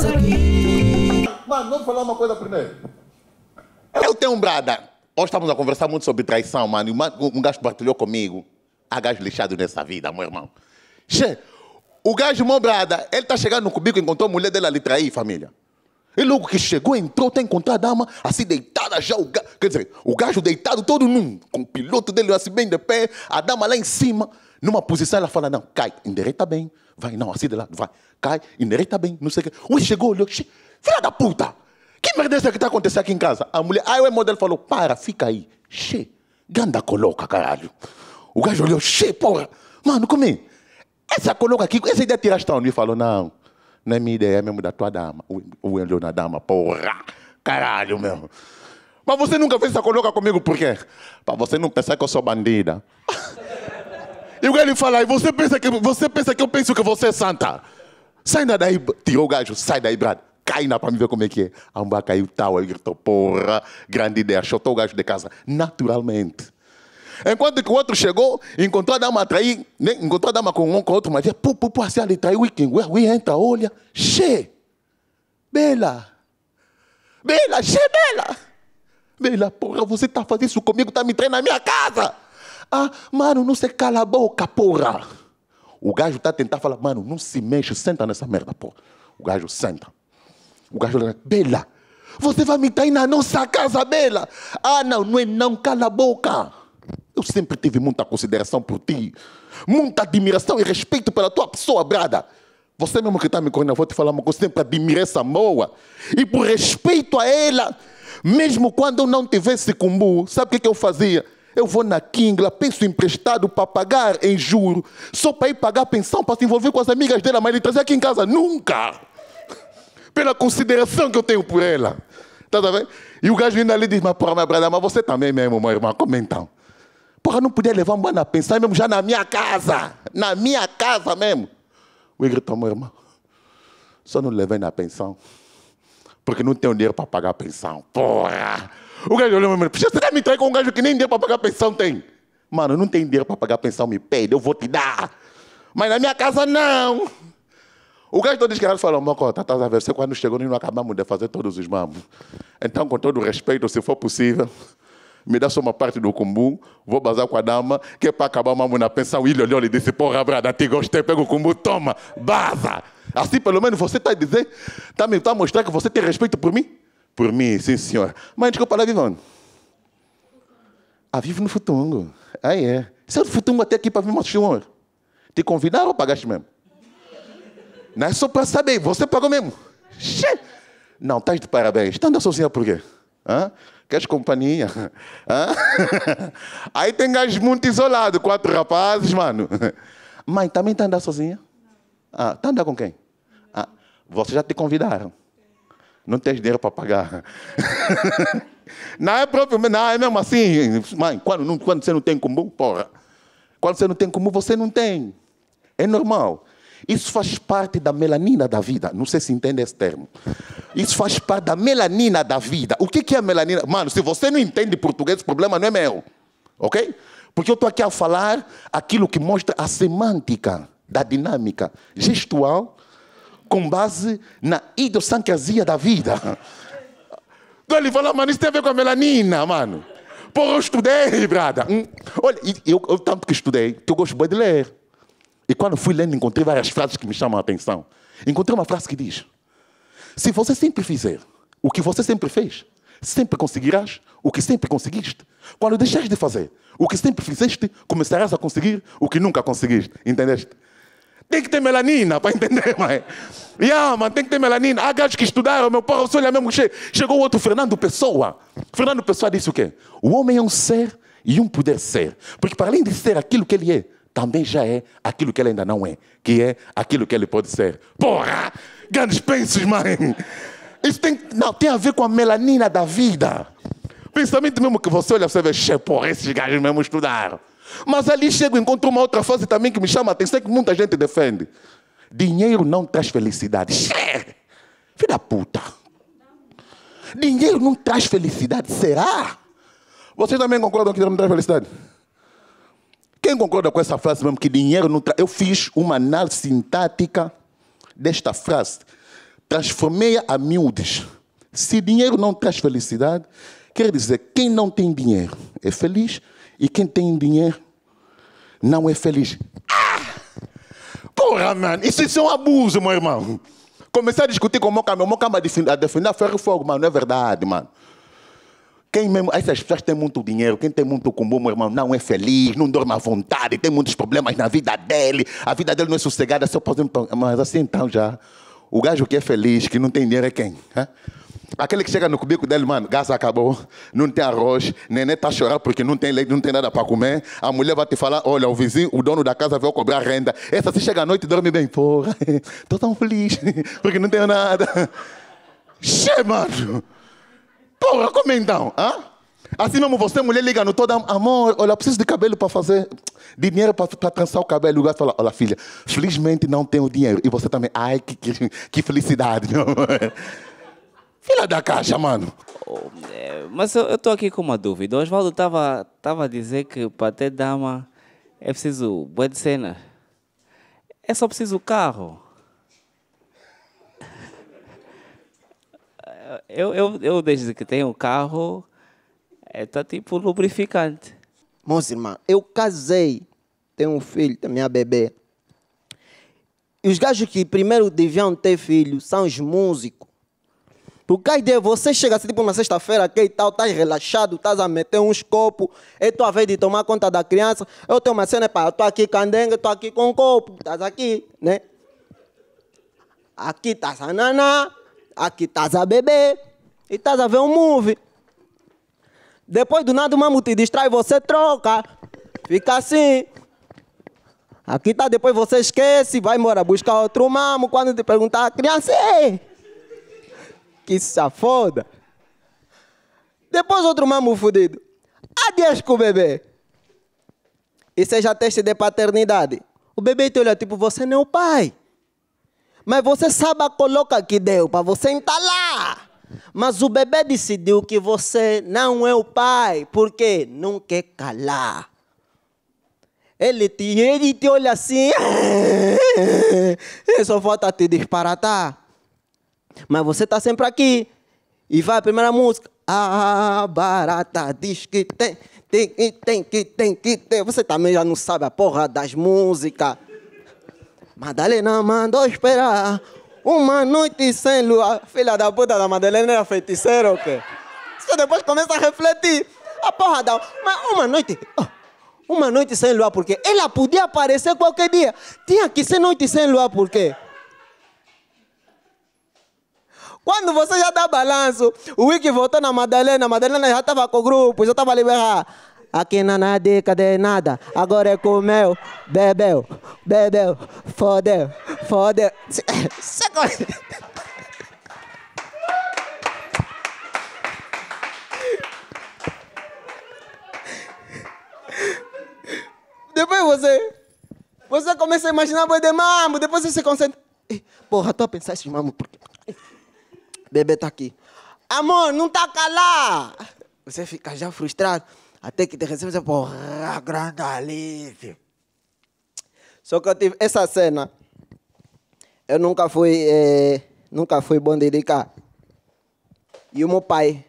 estás aqui. Mas vamos falar uma coisa primeiro. Eu tenho um brada. Hoje estamos a conversar muito sobre traição, mano. E um gajo partilhou comigo. Há gajo lixado nessa vida, meu irmão. Che, o gajo, meu brada, ele está chegando no cubico, encontrou a mulher dele ali trair, família. E logo que chegou, entrou, está a encontrar a dama, assim deitada já, o gajo, quer dizer, o gajo deitado todo num, com o piloto dele assim bem de pé, a dama lá em cima. Numa posição, ela fala: não, cai, endereita bem, vai, não, assim de lado, vai, cai, endereita bem, não sei o quê. Ui, chegou, olhou, filha da puta, que merda é essa que está acontecendo aqui em casa? A mulher, aí o modelo falou: para, fica aí, che, ganda coloca, caralho. O gajo olhou, che, porra, mano, comi. Essa coloca aqui, essa ideia é tiraste a E falou: não, não é minha ideia, é mesmo da tua dama. O olhou na dama, porra, caralho mesmo. Mas você nunca fez essa coloca comigo por quê? Para você não pensar que eu sou bandida. E o galho fala, e você pensa que você pensa que eu penso que você é santa? Sai daí, tirou o gajo, sai daí, brado. Cai na para me ver como é que é. A mulher caiu tal, ele gritou, porra, grande ideia, chutou o gajo de casa, naturalmente. Enquanto que o outro chegou, encontrou a dama trair, né? encontrou a dama com um com outro, mas dizia, é, pô, pô, pô, assim, ali traiu, e quem entra, olha, che, bela, bela, che, bela, bela, porra, você tá fazendo isso comigo, Tá me traindo na minha casa. Ah, mano, não se cala a boca, porra. O gajo está tentando falar, mano, não se mexe, senta nessa merda, porra. O gajo senta. O gajo olha, Bela, você vai me trair na nossa casa, Bela. Ah, não, não é não, cala a boca. Eu sempre tive muita consideração por ti, muita admiração e respeito pela tua pessoa, brada. Você mesmo que está me correndo, eu vou te falar uma coisa, sempre admirei essa moa. E por respeito a ela, mesmo quando eu não tivesse cumbu, sabe o que, que eu fazia? Eu vou na Kingla, penso emprestado para pagar em juro, só para ir pagar pensão, para se envolver com as amigas dela, mas ele trazer aqui em casa nunca. Pela consideração que eu tenho por ela. Tá, tá vendo? E o gajo ainda ali diz, mas porra, minha brada, mas você também mesmo, meu irmão, como então? Porra, não podia levar uma na pensão mesmo já na minha casa. Na minha casa mesmo. O gritou, meu irmão, só não levei na pensão. Porque não tenho dinheiro para pagar a pensão. Porra! O gajo olhou e mim, você quer me trair com um gajo que nem dinheiro para pagar pensão tem? Mano, não tem dinheiro para pagar pensão, me pede, eu vou te dar. Mas na minha casa não. O gajo todo descarado falou, Mocota, tá a tá, tá ver, você quando chegou não acabamos de fazer todos os mamos. Então, com todo respeito, se for possível, me dá só uma parte do cumbu, vou bazar com a dama, que é para acabar o mamo na pensão. Ele olhou e disse, porra, brada, te gostei, pega o cumbu, toma, baza. Assim, pelo menos, você está a dizer, está tá a mostrar que você tem respeito por mim? Por mim, sim, senhor. Mas desculpa lá, vivendo Ah, vivo no Futungo. Ah, é. Se é do Futungo até aqui para vir, meu senhor. Te convidaram ou pagaste mesmo? Não é só para saber, você pagou mesmo. Xê. Não, estás de parabéns. Está então, andando sozinha por quê? Hã? Queres companhia? Hã? Aí tem gajo muito isolado, quatro rapazes, mano. Mãe, também está andando sozinha? Está ah, tá andando com quem? Ah, vocês já te convidaram não tens dinheiro para pagar. não é próprio, não é mesmo assim. Mãe, quando, não, quando você não tem comum, porra. Quando você não tem comum, você não tem. É normal. Isso faz parte da melanina da vida. Não sei se entende esse termo. Isso faz parte da melanina da vida. O que é a melanina? Mano, se você não entende português, o problema não é meu. Ok? Porque eu estou aqui a falar aquilo que mostra a semântica da dinâmica gestual com base na idiosincrasia da vida. Então ele fala, mano, isso tem a ver com a melanina, mano. Porra, eu estudei, brada. Hum. Olha, eu, eu, tanto que estudei, que eu gosto bem de ler. E quando fui lendo, encontrei várias frases que me chamam a atenção. Encontrei uma frase que diz: Se você sempre fizer o que você sempre fez, sempre conseguirás o que sempre conseguiste. Quando deixares de fazer o que sempre fizeste, começarás a conseguir o que nunca conseguiste. Entendeste? Tem que ter melanina para entender, mãe. Yeah, mano, tem que ter melanina. Há ah, gajos que estudaram, meu pai, olha é mesmo. Che... Chegou outro Fernando Pessoa. Fernando Pessoa disse o quê? O homem é um ser e um poder ser. Porque para além de ser aquilo que ele é, também já é aquilo que ele ainda não é, que é aquilo que ele pode ser. Porra! Grandes pensos, mãe! Isso tem, não, tem a ver com a melanina da vida. Pensamento mesmo que você olha, você vê, porra, esses gajos mesmo estudaram. Mas ali chego e encontro uma outra frase também que me chama a atenção, é que muita gente defende. Dinheiro não traz felicidade. Filha puta. Dinheiro não traz felicidade, será? Vocês também concordam que dinheiro não traz felicidade? Quem concorda com essa frase mesmo, que dinheiro não traz... Eu fiz uma análise sintática desta frase. Transformei-a a miúdes. Se dinheiro não traz felicidade, quer dizer, quem não tem dinheiro é feliz, e quem tem dinheiro não é feliz. Ah! Porra, mano, isso, isso é um abuso, meu irmão. Começar a discutir com o Mocamba, o Mocamba a defender a ferro e fogo, mano, não é verdade, mano. Quem mesmo, essas pessoas têm muito dinheiro, quem tem muito combo, meu irmão, não é feliz, não dorme à vontade, tem muitos problemas na vida dele, a vida dele não é sossegada, só pode. Mas assim então já. O gajo que é feliz, que não tem dinheiro é quem? Hein? Aquele que chega no cubículo dele, mano, gás acabou, não tem arroz, neném está chorando porque não tem leite, não tem nada para comer. A mulher vai te falar: olha, o vizinho, o dono da casa veio cobrar renda. Essa se chega à noite dorme bem, porra, estou tão feliz porque não tenho nada. Che, mano! Porra, como então? Hã? Assim mesmo você, mulher, liga no todo, amor, olha, preciso de cabelo para fazer, de dinheiro para trançar o cabelo. O gato fala, olha, filha, felizmente não tenho dinheiro. E você também, ai, que, que, que felicidade, meu amor. Filha da caixa, mano. Oh, é, mas eu estou aqui com uma dúvida. O Oswaldo estava tava a dizer que para ter dama é preciso boa de cena. É só preciso carro. Eu, eu, eu desde que tenho carro, está é, tá tipo lubrificante. Moça, irmã, eu casei, tenho um filho, da minha bebê. E os gajos que primeiro deviam ter filho são os músicos. Porque a ideia, você chega assim, tipo, na sexta-feira que e tal, estás relaxado, estás a meter uns copos, é tua vez de tomar conta da criança. Eu tenho uma cena, pá, eu estou aqui candenga, estou aqui com copo, estás aqui, né? Aqui estás a naná, aqui estás a beber, e estás a ver um movie. Depois do nada o mamo te distrai, você troca. Fica assim. Aqui tá, depois você esquece, vai embora buscar outro mamo. Quando te perguntar, a criança, ei! que foda! Depois outro mamu fudido. Adias com o bebê. E seja teste de paternidade. O bebê te olha tipo, você não é o pai. Mas você sabe a coloca que deu para você entalar. Mas o bebê decidiu que você não é o pai, porque não quer calar. Ele te, ele te olha assim, só falta te disparatar. Tá? Mas você está sempre aqui. E vai a primeira música. a barata diz que tem, tem que tem, que tem, que tem. Você também já não sabe a porra das músicas. Madalena mandou esperar uma noite sem lua. Filha da puta da Madalena era feiticeira ou quê? Você depois começa a refletir. A porra da. Mas uma noite. Oh, uma noite sem lua, porque ela podia aparecer qualquer dia. Tinha que ser noite sem lua, por quê? Quando você já dá balanço, o Wiki voltou na Madalena, a Madalena já estava com o grupo, já estava liberada. Aqui na nadica de nada, agora é meu, bebeu, bebeu, fodeu, fodeu. Depois você, você começa a imaginar boi de mambo, depois você se concentra. Porra, tô a pensar esses mambo, por bebê tá aqui. Amor, não tá calado! Você fica já frustrado, até que te recebe essa porra, grande alívio. Só que eu tive essa cena. Eu nunca fui, é, nunca fui bom de dedicar. E o meu pai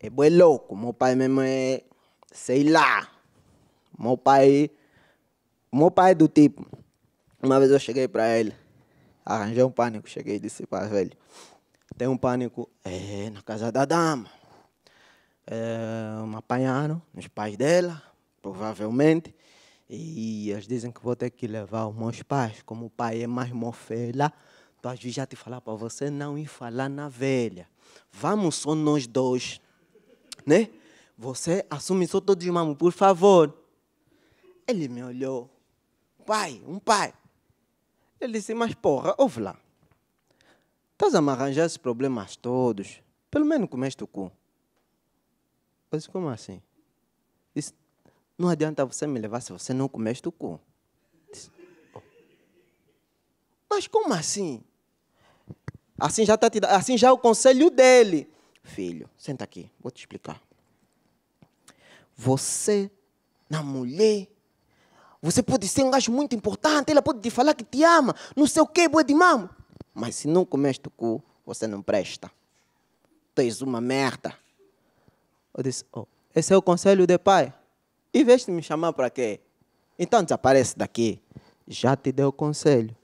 é boi louco. Meu pai mesmo é, sei lá. Meu pai, meu pai é do tipo. Uma vez eu cheguei para ele, arranjei um pânico, cheguei e disse, pá, velho, tem um pânico é, na casa da dama. É, me apanharam, nos pais dela, provavelmente. E eles dizem que vou ter que levar os meus pais. Como o pai é mais mofela, então às vezes já te falar para você não ir falar na velha. Vamos só nós dois. Né? Você assume só todos os mamos, por favor. Ele me olhou. Pai, um pai. Ele disse, mas porra, ouve lá. Estás a me arranjar esses problemas todos. Pelo menos comeste o cu. Eu disse, como assim? Disse, não adianta você me levar se você não comeste o cu. Disse, Mas como assim? Assim já tá te, assim já é o conselho dele. Filho, senta aqui, vou te explicar. Você, na mulher, você pode ser um gajo muito importante, ela pode te falar que te ama, não sei o quê, boa de mamo. Mas se não comeste cu, você não presta. Tu és uma merda. Eu disse, oh, esse é o conselho de pai. E veste me chamar para quê? Então desaparece daqui. Já te dei o conselho.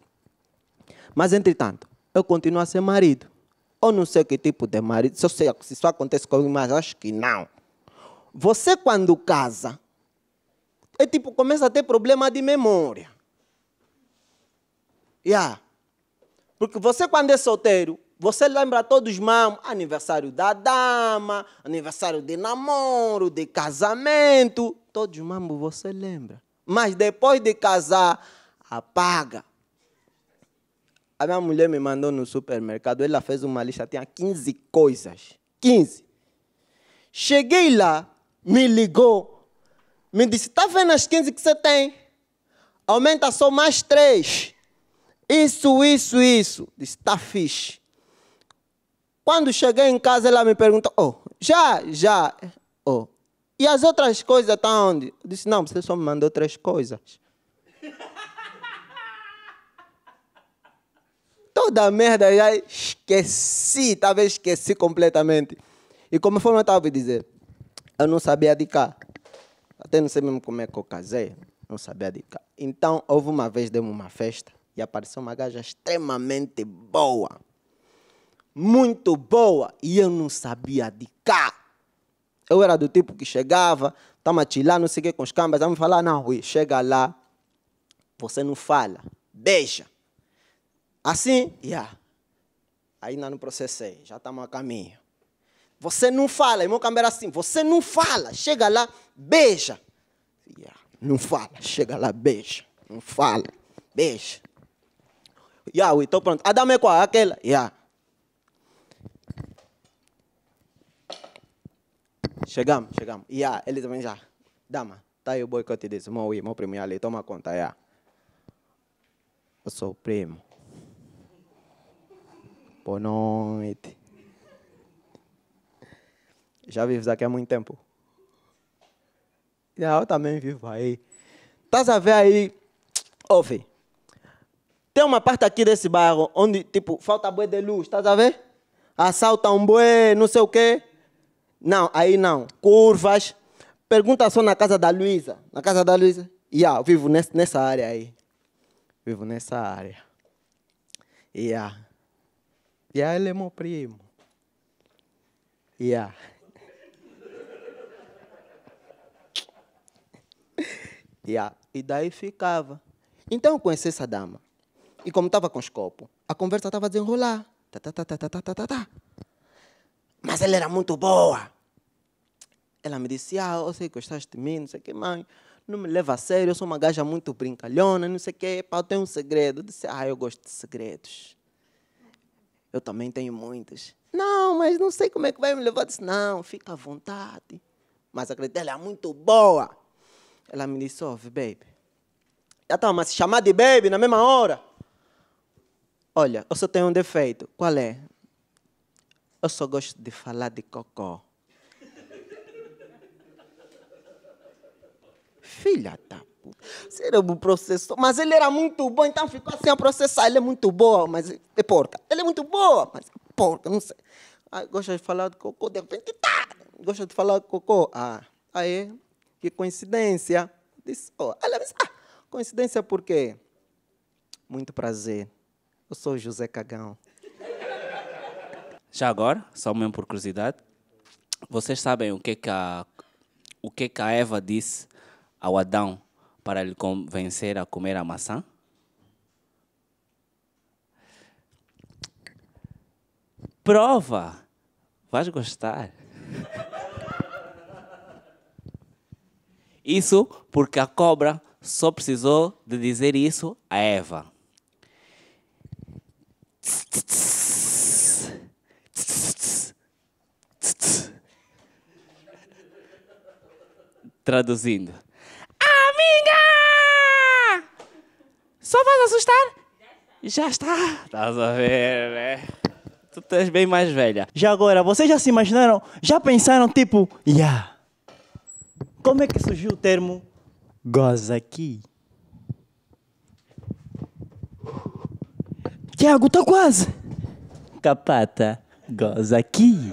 Mas, entretanto, eu continuo a ser marido. Eu não sei que tipo de marido, se, sei, se isso acontece comigo, mas acho que não. Você, quando casa, é tipo, começa a ter problema de memória. Yeah. Porque você, quando é solteiro, você lembra todos os mamos, aniversário da dama, aniversário de namoro, de casamento, todos os mamos você lembra. Mas depois de casar, apaga. A minha mulher me mandou no supermercado, ela fez uma lista, tinha 15 coisas. 15. Cheguei lá, me ligou, me disse: tá vendo as 15 que você tem? Aumenta só mais três. Isso, isso, isso. Disse, tá fixe. Quando cheguei em casa, ela me perguntou, oh, já, já, oh, e as outras coisas estão tá onde? Eu disse, não, você só me mandou três coisas. Toda merda, já esqueci, talvez esqueci completamente. E como foi, eu estava a dizer, eu não sabia de cá. Até não sei mesmo como é que eu casei, não sabia de cá. Então, houve uma vez, demos uma festa. E apareceu uma gaja extremamente boa. Muito boa. E eu não sabia de cá. Eu era do tipo que chegava, estava a não sei o que com os cambas, me falar, não, Rui, chega lá, você não fala, beija. Assim, yeah. ainda não processei, já estamos a caminho. Você não fala, irmão Cambera assim, você não fala, chega lá, beija. Yeah. Não fala, chega lá, beija. Não fala, beija. Yahweh. Então pronto. Ah, Adão é qual? Aquele? Yeah. Chegamos, chegamos. Yeah, ele também já. Dama, tá aí o boicote desse. Meu, meu primo ali, toma conta, yeah. Eu sou o primo. Boa noite. Já vives aqui há muito tempo? Já, eu também vivo aí. Estás a ver aí? Ouve. Tem uma parte aqui desse bairro onde, tipo, falta boi de luz, tá, tá a ver? Assalta um boi, não sei o quê. Não, aí não. Curvas. Pergunta só na casa da Luísa. Na casa da Luísa. Yeah, vivo nessa área aí. Vivo nessa área. Yeah. Yeah, ele é meu primo. Yeah. yeah. E daí ficava. Então eu conheci essa dama. E como estava com escopo, a conversa estava a desenrolar. Tá, tá, tá, tá, tá, tá, tá, tá, tá. Mas ela era muito boa. Ela me disse, ah, eu sei que gostaste de mim, não sei o que mãe Não me leva a sério, eu sou uma gaja muito brincalhona, não sei o que. Pá, eu tenho um segredo. Eu disse, ah, eu gosto de segredos. Eu também tenho muitos. Não, mas não sei como é que vai me levar. Eu disse, não, fica à vontade. Mas acredita, ela é muito boa. Ela me disse, ouve, oh, baby. Já estava a se chamar de baby na mesma hora. Olha, eu só tenho um defeito. Qual é? Eu só gosto de falar de cocó. Filha da puta. Cérebro processou. Mas ele era muito bom, então ficou assim a processar. Ele é muito boa, mas é porca. Ele é muito boa, mas é porca, não sei. Ah, gosta de falar de cocô, de repente, tá! Gosta de falar de cocô. Ah, aí, que coincidência. Disse, oh. Ela disse, ah, coincidência por quê? Muito prazer. Eu sou José Cagão. Já agora, só mesmo por curiosidade, vocês sabem o que é que a, o que é que a Eva disse ao Adão para lhe convencer a comer a maçã? Prova! Vais gostar. Isso porque a cobra só precisou de dizer isso a Eva. Traduzindo. Amiga! Só vais assustar? Já está. Estás a ver, né? Tu estás bem mais velha. Já agora, vocês já se imaginaram? Já pensaram, tipo, yeah. Como é que surgiu o termo goza aqui? Tiago, tá quase. Capata, goza aqui.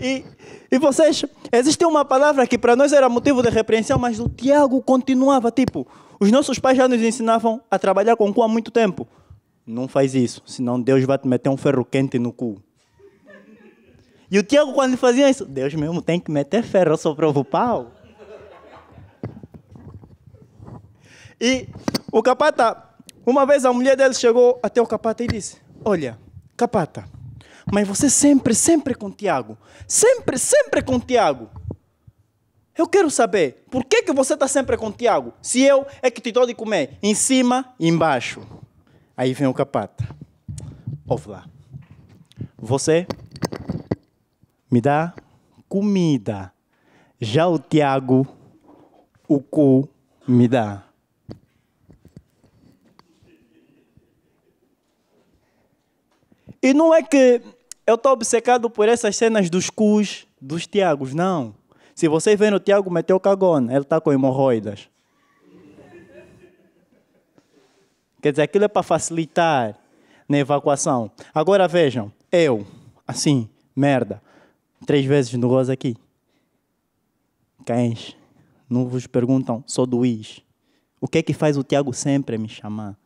E, e vocês, existe uma palavra que para nós era motivo de repreensão, mas o Tiago continuava, tipo, os nossos pais já nos ensinavam a trabalhar com o cu há muito tempo. Não faz isso, senão Deus vai te meter um ferro quente no cu. E o Tiago, quando fazia isso, Deus mesmo tem que meter ferro, eu sou provo pau. E o capata, uma vez a mulher dele chegou até o capata e disse: Olha, capata mas você sempre, sempre com Tiago. Sempre, sempre com Tiago. Eu quero saber, por que, que você está sempre com Tiago? Se eu é que te dou de comer, em cima e embaixo. Aí vem o capata. Ouve lá. Você me dá comida. Já o Tiago, o cu me dá. E não é que eu estou obcecado por essas cenas dos cus, dos Tiagos, não. Se vocês vêem o Tiago meter o cagona, ele está com hemorroidas. Quer dizer, aquilo é para facilitar na né, evacuação. Agora vejam, eu, assim, merda, três vezes no gozo aqui. Cães, não vos perguntam, sou do Is. O que é que faz o Tiago sempre me chamar?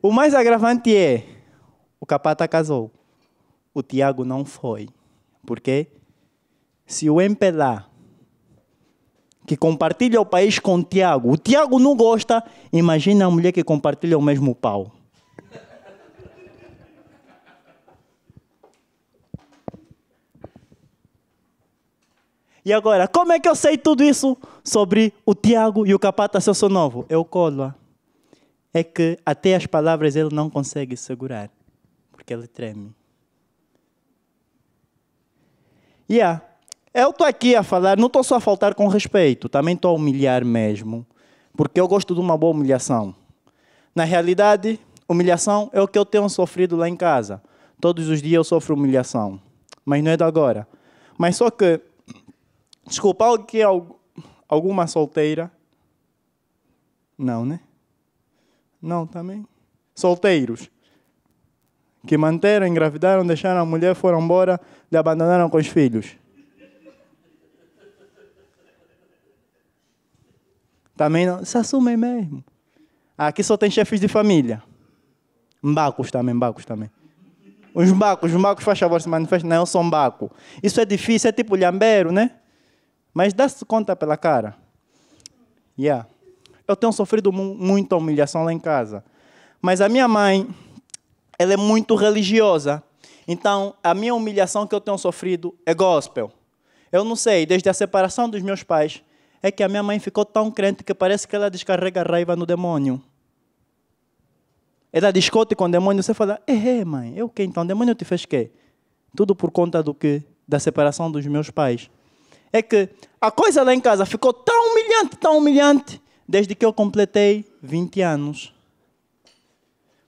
O mais agravante é: o Capata casou, o Tiago não foi. Porque se o MPLA, que compartilha o país com o Tiago, o Tiago não gosta, imagina a mulher que compartilha o mesmo pau. E agora, como é que eu sei tudo isso sobre o Tiago e o Capata, se eu sou novo? Eu colo é que até as palavras ele não consegue segurar, porque ele treme. Yeah. Eu estou aqui a falar, não estou só a faltar com respeito, também estou a humilhar mesmo, porque eu gosto de uma boa humilhação. Na realidade, humilhação é o que eu tenho sofrido lá em casa. Todos os dias eu sofro humilhação, mas não é de agora. Mas só que, desculpa, que alguma solteira. Não, né? Não, também. Solteiros. Que manteram, engravidaram, deixaram a mulher, foram embora, lhe abandonaram com os filhos. Também não. Se assumem mesmo. Aqui só tem chefes de família. Mbacos também, mbacos também. Os mbacos, os mbacos, faz favor, se manifestem. Não, eu sou mbaco. Isso é difícil, é tipo lhambeiro, né? Mas dá-se conta pela cara. Yeah eu tenho sofrido muita humilhação lá em casa. Mas a minha mãe, ela é muito religiosa. Então, a minha humilhação que eu tenho sofrido é gospel. Eu não sei, desde a separação dos meus pais, é que a minha mãe ficou tão crente que parece que ela descarrega a raiva no demônio. Ela discute com o demônio, você fala, é, mãe, eu o que então? O demônio te fez quê? Tudo por conta do que? Da separação dos meus pais. É que a coisa lá em casa ficou tão humilhante, tão humilhante, desde que eu completei 20 anos.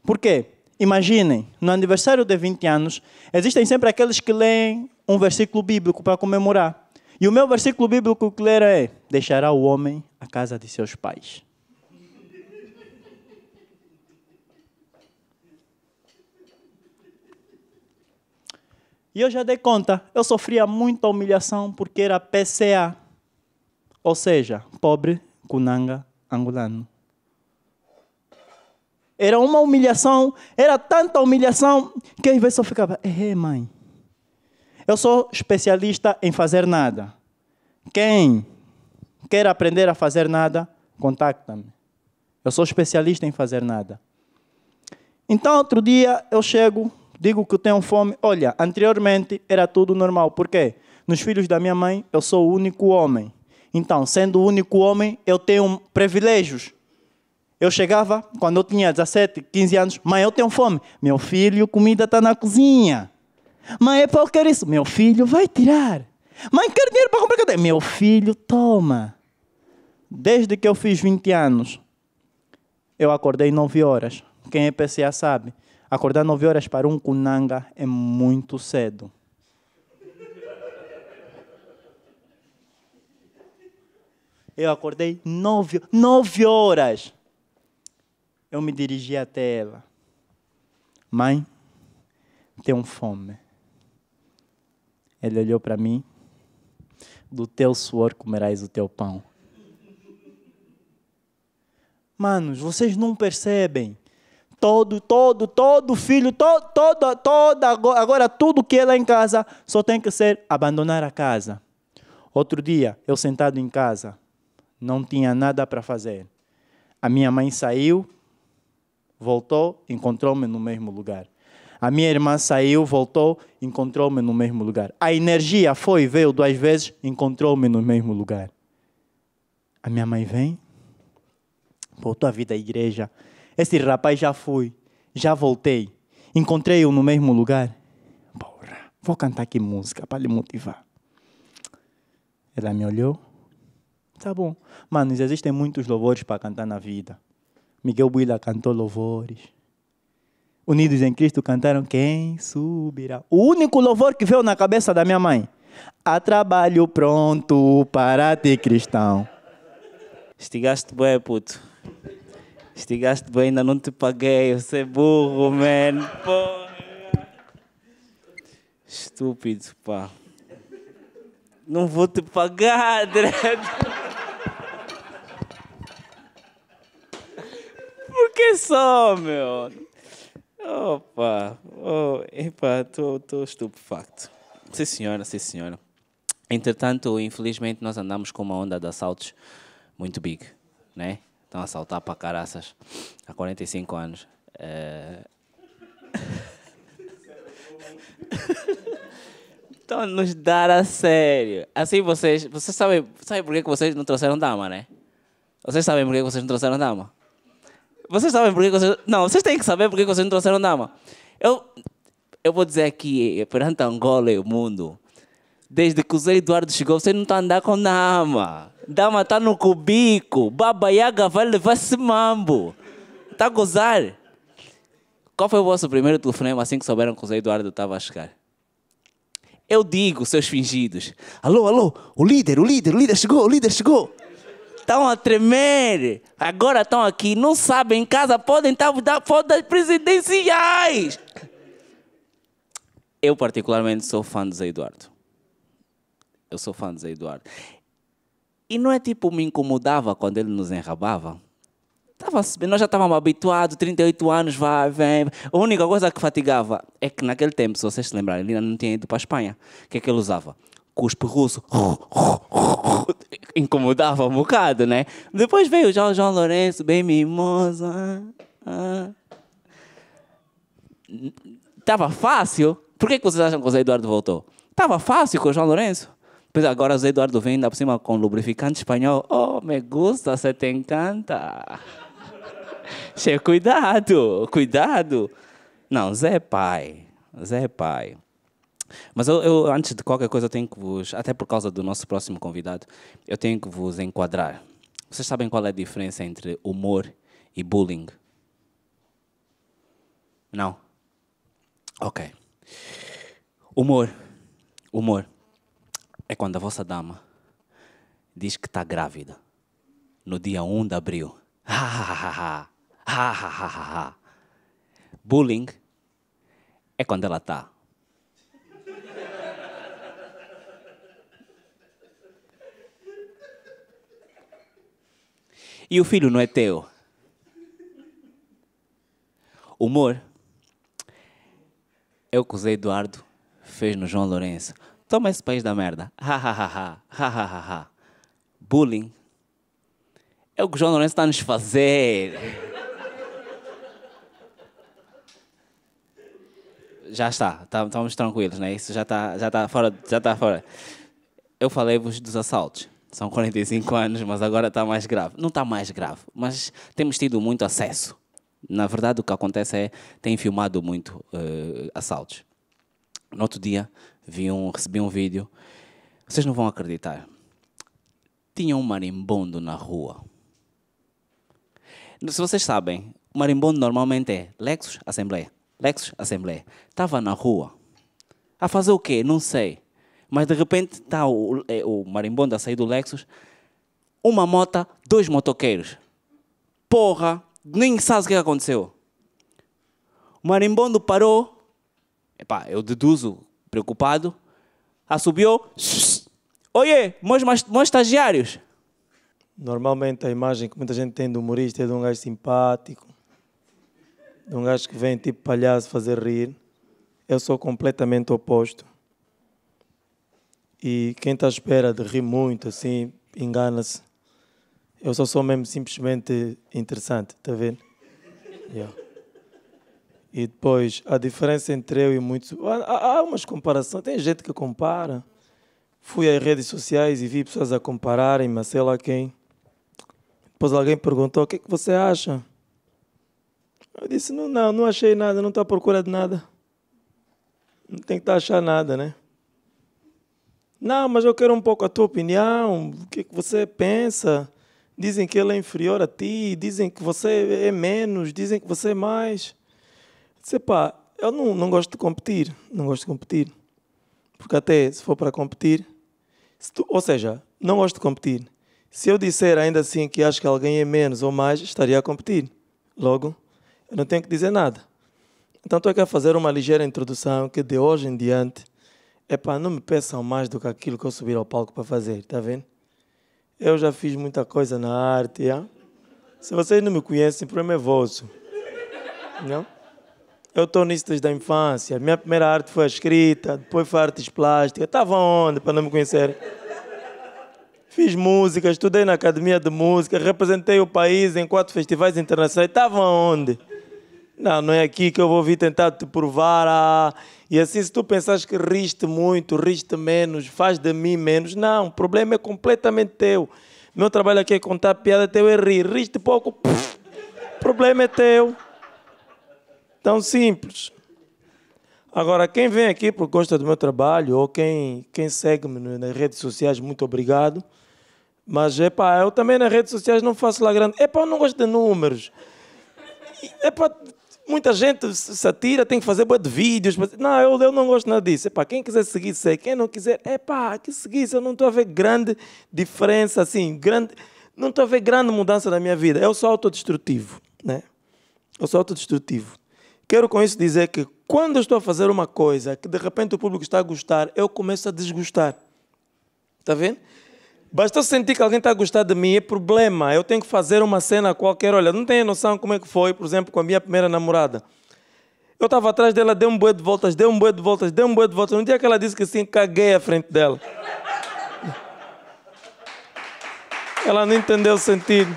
Por quê? Imaginem, no aniversário de 20 anos, existem sempre aqueles que leem um versículo bíblico para comemorar. E o meu versículo bíblico que ler é: Deixará o homem a casa de seus pais. E eu já dei conta, eu sofria muita humilhação porque era PCA, ou seja, pobre, cunanga, angolano. Era uma humilhação, era tanta humilhação que às vezes eu ficava, é, mãe, eu sou especialista em fazer nada. Quem quer aprender a fazer nada, contacta-me. Eu sou especialista em fazer nada. Então, outro dia eu chego, digo que tenho fome. Olha, anteriormente era tudo normal. Por quê? Nos filhos da minha mãe, eu sou o único homem. Então, sendo o único homem, eu tenho privilégios. Eu chegava, quando eu tinha 17, 15 anos, mãe, eu tenho fome. Meu filho, comida está na cozinha. Mãe, é para eu quero isso. Meu filho, vai tirar. Mãe, quero dinheiro para comprar cadeia. Meu filho, toma. Desde que eu fiz 20 anos, eu acordei 9 horas. Quem é PCA sabe. Acordar 9 horas para um kunanga é muito cedo. Eu acordei nove, nove horas. Eu me dirigi até ela. Mãe, tenho fome. Ele olhou para mim. Do teu suor comerás o teu pão. Manos, vocês não percebem. Todo, todo, todo filho, todo, toda, toda, agora tudo que é lá em casa só tem que ser abandonar a casa. Outro dia, eu sentado em casa, não tinha nada para fazer. A minha mãe saiu, voltou, encontrou-me no mesmo lugar. A minha irmã saiu, voltou, encontrou-me no mesmo lugar. A energia foi, veio duas vezes, encontrou-me no mesmo lugar. A minha mãe vem, voltou à vida à igreja. Esse rapaz já fui, já voltei. Encontrei-o no mesmo lugar. Porra, vou cantar aqui música para lhe motivar. Ela me olhou. Tá bom. Manos, existem muitos louvores para cantar na vida. Miguel Buila cantou louvores. Unidos em Cristo cantaram Quem subirá? O único louvor que veio na cabeça da minha mãe. Há trabalho pronto para ti, cristão. Estigaste bem, puto. Estigaste bem, ainda não te paguei. Você é burro, man. Estúpido, pá. Não vou te pagar, dread. que só, meu? Opa, oh, epa, estou estupefacto. Sim senhora, sim senhora. Entretanto, infelizmente, nós andamos com uma onda de assaltos muito big, né? Estão a assaltar para caraças há 45 anos. É... Estão a nos dar a sério. Assim vocês, vocês sabem, sabem por que vocês não trouxeram dama, né? Vocês sabem por que vocês não trouxeram dama? Vocês sabem porque vocês... Não, vocês têm que saber porque vocês não trouxeram Nama. Eu, eu vou dizer aqui, perante Angola e o mundo, desde que o Zé Eduardo chegou, vocês não estão tá a andar com Nama. Dama está no cubico. Baba Yaga vai levar esse mambo. Está a gozar. Qual foi o vosso primeiro telefonema assim que souberam que o Zé Eduardo estava a chegar? Eu digo, seus fingidos. Alô, alô, o líder, o líder, o líder chegou, o líder chegou estão a tremer, agora estão aqui, não sabem em casa, podem estar a votar fotos presidenciais. Eu, particularmente, sou fã de Zé Eduardo. Eu sou fã de Zé Eduardo. E não é tipo, me incomodava quando ele nos enrabava. Tava, nós já estávamos habituados, 38 anos, vai, vem. A única coisa que fatigava é que naquele tempo, se vocês se lembrarem, ele ainda não tinha ido para a Espanha. O que é que ele usava? com o incomodava um bocado, né? Depois veio o João, João Lourenço, bem mimoso. Estava ah, ah. Tava fácil. Por que, que vocês acham que o Zé Eduardo voltou? Tava fácil com o João Lourenço. Pois agora o Zé Eduardo vem ainda por cima com lubrificante espanhol. Oh, me gusta, você te encanta. che, cuidado, cuidado. Não, Zé é pai. Zé é pai. Mas eu, eu, antes de qualquer coisa, eu tenho que vos, até por causa do nosso próximo convidado, eu tenho que vos enquadrar. Vocês sabem qual é a diferença entre humor e bullying? Não? Ok. Humor. Humor é quando a vossa dama diz que está grávida no dia 1 de abril. Ha, ha, ha, ha. Ha, ha, ha, ha. Bullying é quando ela está e o filho não é teu. Humor. é o que o Zé Eduardo fez no João Lourenço. Toma esse país da merda. Ha, ha, ha, ha, ha, ha, ha. Bullying. É o que o João Lourenço está a nos fazer. já está, tá, estamos tranquilos, né? Isso já está, já está fora, já está fora. Eu falei-vos dos assaltos. São 45 anos, mas agora está mais grave. Não está mais grave, mas temos tido muito acesso. Na verdade, o que acontece é têm filmado muito uh, assaltos. No outro dia, vi um, recebi um vídeo. Vocês não vão acreditar. Tinha um marimbondo na rua. Se vocês sabem, o marimbondo normalmente é Lexus, Assembleia. Lexus, Assembleia. Estava na rua. A fazer o quê? Não sei. Mas de repente está o, é, o marimbondo a sair do Lexus, uma moto, dois motoqueiros. Porra, nem sabes o que é aconteceu. O marimbondo parou, epá, eu deduzo, preocupado, assobiou, oiê, meus, meus estagiários. Normalmente a imagem que muita gente tem do humorista é de um gajo simpático, de um gajo que vem tipo palhaço fazer rir. Eu sou completamente oposto. E quem está à espera de rir muito, assim, engana-se. Eu só sou mesmo simplesmente interessante, está vendo? Yeah. E depois, a diferença entre eu e muitos. Há, há umas comparações, tem gente que compara. Fui às redes sociais e vi pessoas a compararem mas a sei lá quem. Depois alguém perguntou: o que é que você acha? Eu disse: não, não, não achei nada, não estou à procura de nada. Não tem que estar a achar nada, né? Não, mas eu quero um pouco a tua opinião, o que, é que você pensa? Dizem que ele é inferior a ti, dizem que você é menos, dizem que você é mais. Disse, pá, eu não, não gosto de competir, não gosto de competir. Porque até se for para competir, tu, ou seja, não gosto de competir. Se eu disser ainda assim que acho que alguém é menos ou mais, estaria a competir. Logo, eu não tenho que dizer nada. Então estou é aqui a é fazer uma ligeira introdução que de hoje em diante Epá, não me peçam mais do que aquilo que eu subir ao palco para fazer, está vendo? Eu já fiz muita coisa na arte, já. Se vocês não me conhecem, o problema é vosso. Não? Eu estou nisso desde a infância. Minha primeira arte foi a escrita, depois foi artes plásticas. Estava onde para não me conhecerem? Fiz música, estudei na Academia de Música, representei o país em quatro festivais internacionais. Estava onde? Não, não é aqui que eu vou vir tentar te provar. Ah, e assim, se tu pensas que riste muito, riste menos, faz de mim menos, não, o problema é completamente teu. Meu trabalho aqui é contar piada, teu é rir. Riste pouco, o problema é teu. Tão simples. Agora, quem vem aqui porque gosta do meu trabalho ou quem, quem segue-me nas redes sociais, muito obrigado. Mas, epá, eu também nas redes sociais não faço lá grande. Epá, eu não gosto de números. Epá, é Muita gente satira, tem que fazer boa de vídeos. Mas, não, eu, eu não gosto nada disso. Epá, quem quiser seguir, sei, Quem não quiser, epá, que seguisse. Eu não estou a ver grande diferença, assim, grande... Não estou a ver grande mudança na minha vida. Eu sou autodestrutivo, né? Eu sou autodestrutivo. Quero com isso dizer que quando eu estou a fazer uma coisa que de repente o público está a gostar, eu começo a desgostar. Está vendo? Basta sentir que alguém está a gostar de mim, é problema. Eu tenho que fazer uma cena qualquer. Olha, não tenho noção como é que foi, por exemplo, com a minha primeira namorada. Eu estava atrás dela, dei um boi de voltas, dei um boi de voltas, dei um boi de voltas. No dia que ela disse que sim, caguei à frente dela. Ela não entendeu o sentido.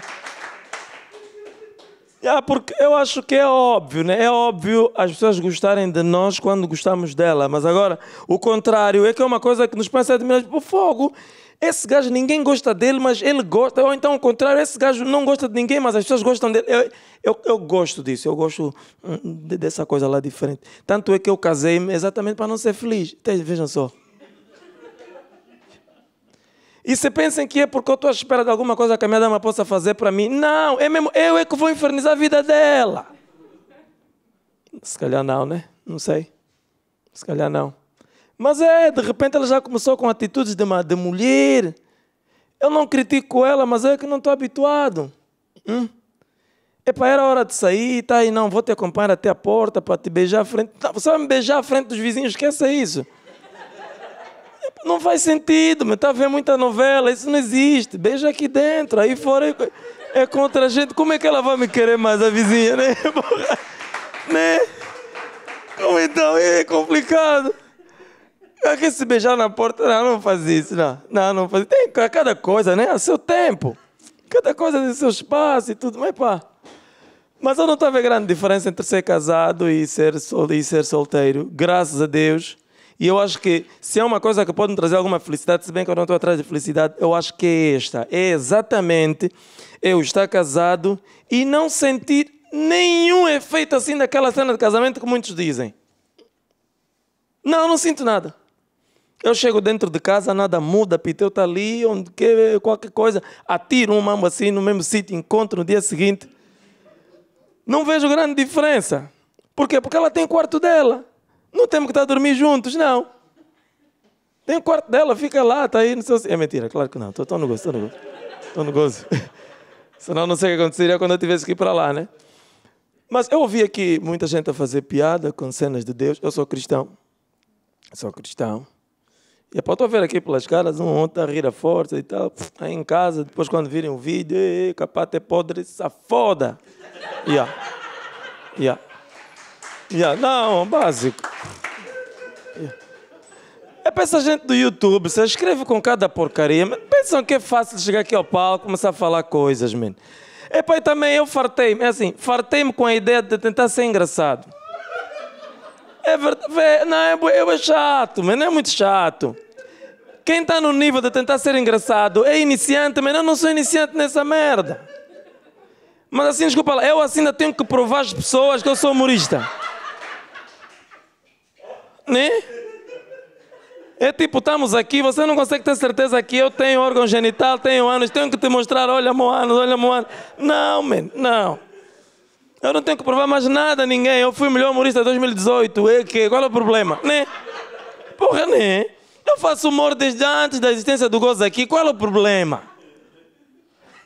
Yeah, porque eu acho que é óbvio, né? É óbvio as pessoas gostarem de nós quando gostamos dela. Mas agora, o contrário é que é uma coisa que nos parece admirar. por fogo, esse gajo ninguém gosta dele, mas ele gosta. Ou então, o contrário, esse gajo não gosta de ninguém, mas as pessoas gostam dele. Eu, eu, eu gosto disso, eu gosto hum, dessa coisa lá diferente. Tanto é que eu casei exatamente para não ser feliz. vejam só. E se pensem que é porque eu estou à espera de alguma coisa que a minha dama possa fazer para mim. Não, é mesmo eu é que vou infernizar a vida dela. Se calhar não, né? Não sei. Se calhar não. Mas é, de repente ela já começou com atitudes de, uma, de mulher. Eu não critico ela, mas é que não estou habituado. Hum? Epá, era hora de sair, tá aí, não, vou te acompanhar até a porta para te beijar à frente. Não, você vai me beijar à frente dos vizinhos, esqueça isso. Não faz sentido, meu. Tá vendo muita novela, isso não existe. Beija aqui dentro, aí fora é contra a gente. Como é que ela vai me querer mais a vizinha, né? né? Como então? É complicado. É que se beijar na porta, não, não faz isso, não. Não, não faz isso. Tem cada coisa, né? A seu tempo. Cada coisa tem seu espaço e tudo, mas pá. Mas eu não estava grande diferença entre ser casado e ser, sol, e ser solteiro. Graças a Deus, e eu acho que se é uma coisa que pode me trazer alguma felicidade, se bem que eu não estou atrás de felicidade, eu acho que é esta. É exatamente eu estar casado e não sentir nenhum efeito assim daquela cena de casamento que muitos dizem. Não, não sinto nada. Eu chego dentro de casa, nada muda, Piteu está ali, onde quer, qualquer coisa, atiro um mambo assim no mesmo sítio, encontro no dia seguinte. Não vejo grande diferença. Por quê? Porque ela tem o quarto dela. Não temos que estar a dormir juntos, não. Tem o quarto dela, fica lá, está aí, não sei É mentira, claro que não. Estou no gozo, estou no gozo. Estou no gozo. Senão não sei o que aconteceria quando eu tivesse que ir para lá, né? Mas eu ouvi aqui muita gente a fazer piada com cenas de Deus. Eu sou cristão. sou cristão. E é pode estou a ver aqui pelas caras, um ontem a rir a força e tal. Aí em casa, depois quando virem o vídeo, capaz até podre, safoda. Yeah. Yeah. Yeah, não, básico. Yeah. É para essa gente do YouTube, você escreve com cada porcaria. Pensam que é fácil chegar aqui ao palco e começar a falar coisas, mano. É pai também eu fartei-me, é assim, fartei-me com a ideia de tentar ser engraçado. É verdade, não, é, eu é chato, mas não é muito chato. Quem está no nível de tentar ser engraçado é iniciante, mas eu não sou iniciante nessa merda. Mas assim, desculpa eu assim ainda tenho que provar às pessoas que eu sou humorista. Né? É tipo, estamos aqui, você não consegue ter certeza que eu tenho órgão genital, tenho anos, tenho que te mostrar, olha meu ânus, olha meu ânus. Não, man, não. Eu não tenho que provar mais nada a ninguém. Eu fui melhor humorista de 2018. É que, qual é o problema? Né? Porra, né? Eu faço humor desde antes da existência do gozo aqui. Qual é o problema?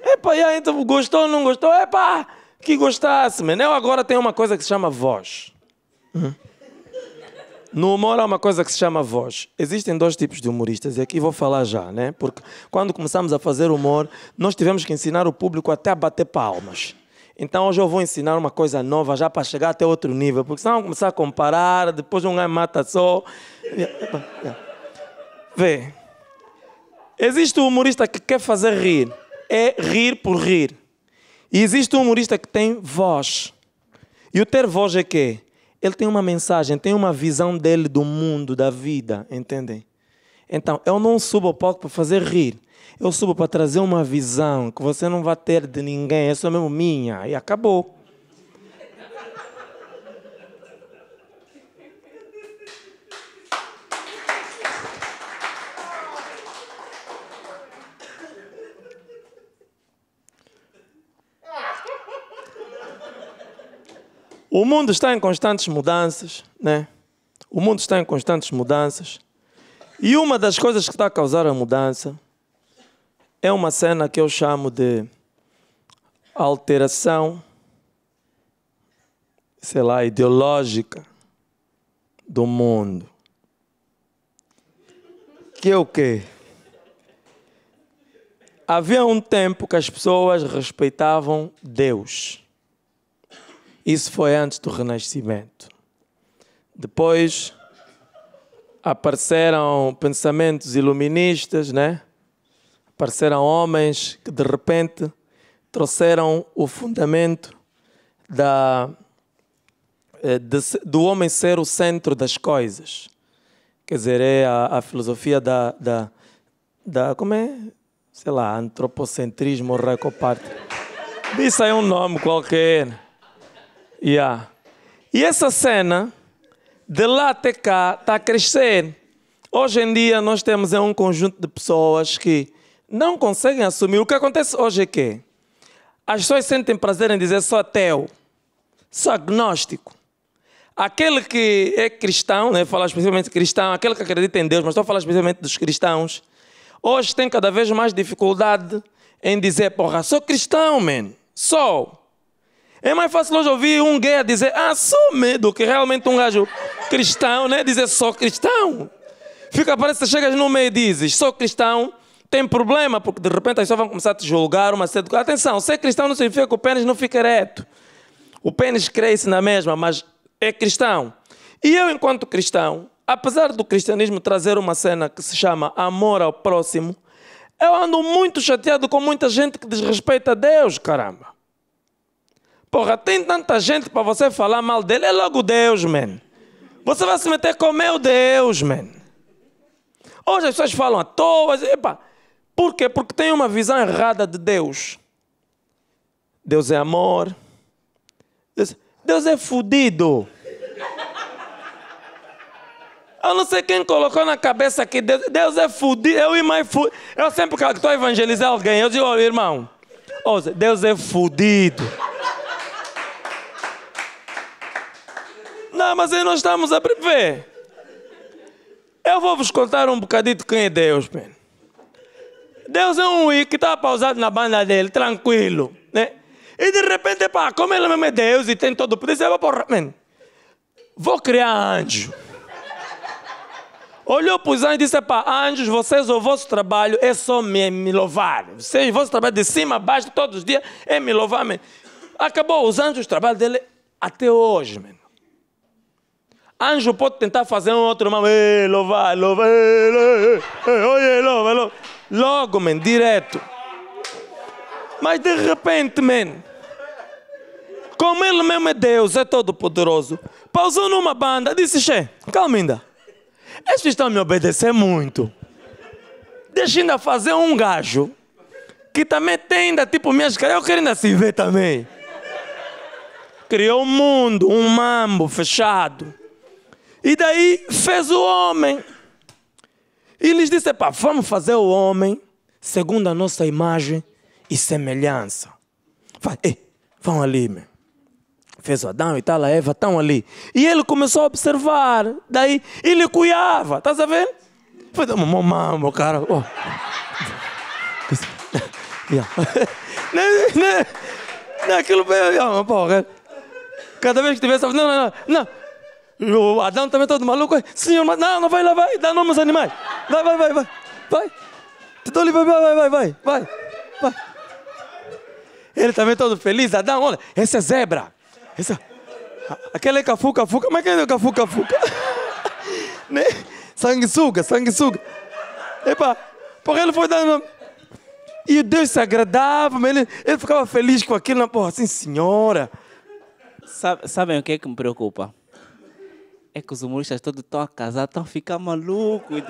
É e aí, então, gostou ou não gostou? Epá, que gostasse, man. Eu agora tenho uma coisa que se chama voz. Uhum. No humor há uma coisa que se chama voz. Existem dois tipos de humoristas, e aqui vou falar já, né? Porque quando começamos a fazer humor, nós tivemos que ensinar o público até a bater palmas. Então hoje eu vou ensinar uma coisa nova já para chegar até outro nível, porque senão começar a comparar, depois um ganho mata só. Vê. Existe um humorista que quer fazer rir. É rir por rir. E existe um humorista que tem voz. E o ter voz é quê? Ele tem uma mensagem, tem uma visão dele do mundo, da vida, entendem? Então, eu não subo ao palco para fazer rir. Eu subo para trazer uma visão que você não vai ter de ninguém, é mesmo minha. E acabou. O mundo está em constantes mudanças, né? O mundo está em constantes mudanças. E uma das coisas que está a causar a mudança é uma cena que eu chamo de alteração, sei lá, ideológica do mundo. Que é o quê? Havia um tempo que as pessoas respeitavam Deus. Isso foi antes do Renascimento. Depois apareceram pensamentos iluministas, né? Apareceram homens que de repente trouxeram o fundamento da, eh, de, do homem ser o centro das coisas. Quer dizer, é a, a filosofia da, da, da. Como é? Sei lá, antropocentrismo recoparte. Isso é um nome qualquer. Yeah. E essa cena, de lá até cá, está a crescer. Hoje em dia, nós temos é um conjunto de pessoas que não conseguem assumir. O que acontece hoje é que as pessoas sentem prazer em dizer sou ateu, sou agnóstico. Aquele que é cristão, né, fala especialmente cristão, aquele que acredita em Deus, mas estou a falar especialmente dos cristãos, hoje tem cada vez mais dificuldade em dizer, porra, sou cristão, man, sou. É mais fácil hoje ouvir um gay dizer, ah, sou medo, que realmente um gajo cristão, né? Dizer só cristão. Fica, parece que chegas no meio e dizes, sou cristão, tem problema, porque de repente as pessoas vão começar a te julgar uma certa Atenção, ser cristão não significa que o pênis não fica ereto. O pênis cresce na mesma, mas é cristão. E eu, enquanto cristão, apesar do cristianismo trazer uma cena que se chama amor ao próximo, eu ando muito chateado com muita gente que desrespeita a Deus, caramba. Porra, tem tanta gente para você falar mal dele. É logo Deus, man. Você vai se meter com o meu Deus, man. Hoje as pessoas falam à toa. Epa. Por quê? Porque tem uma visão errada de Deus. Deus é amor. Deus, Deus é fudido. Eu não sei quem colocou na cabeça que Deus, Deus é fudido. Eu, e mais fudido. eu sempre que estou a evangelizar alguém, eu digo, oh, irmão, Deus é fudido. Não, mas aí nós estamos a prever. Eu vou vos contar um bocadinho quem é Deus, mano. Deus é um i que está pausado na banda dele, tranquilo, né? E de repente, pá, como ele mesmo é Deus e tem todo o poder, porra, man, vou criar anjo. Olhou para os anjos e disse, pá, anjos, vocês, o vosso trabalho é só me, me louvar. Vocês, o vosso trabalho de cima a baixo, todos os dias, é me louvar, man. Acabou, os anjos, o trabalho dele até hoje, mano. Anjo pode tentar fazer um outro mal. Louvado, louvado. oi, Logo, man, direto. Mas de repente, man, como ele mesmo é Deus, é todo poderoso, pausou numa banda, disse, che, calma ainda. Estes estão a me obedecer muito. Deixa ainda fazer um gajo que também tem ainda, tipo, minhas caras, eu quero ainda se ver também. Criou um mundo, um mambo fechado. E daí fez o homem. E lhes disse: Pá, vamos fazer o homem segundo a nossa imagem e semelhança. Vai, ei, vão ali, meu. Fez o Adão e tal, a Eva estão ali. E ele começou a observar. Daí ele cuiava, estás a ver? Foi dar uma mão, meu cara. Oh. Naquilo, porra. Cada vez que tivesse. não, não. não. O Adão também todo maluco. Senhor, mas não, não vai lá, vai, dá nome aos animais. Vai, vai, vai, vai. Vai. Te dou vai, vai, vai, vai, vai. Vai. Ele também todo feliz. Adão, olha, essa é zebra. Essa... Aquela é cafu, cafu. Como é que é o cafu, cafu? né? Sanguessuga, sanguessuga. Epa, porque ele foi dando. E Deus se agradava, ele, ele ficava feliz com aquilo, na né? porra, assim, senhora. Sabe, sabem o que é que me preocupa? É que os humoristas todos estão a casar, estão a ficar malucos.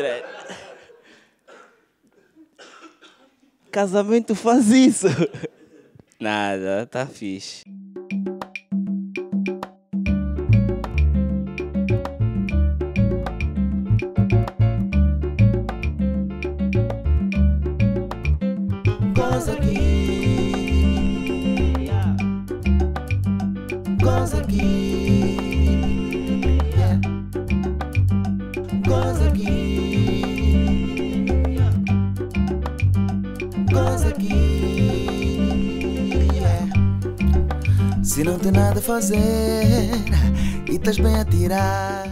Casamento faz isso. Nada, tá fixe. Goza aqui. Goza aqui. Se não tem nada a fazer e estás bem a tirar.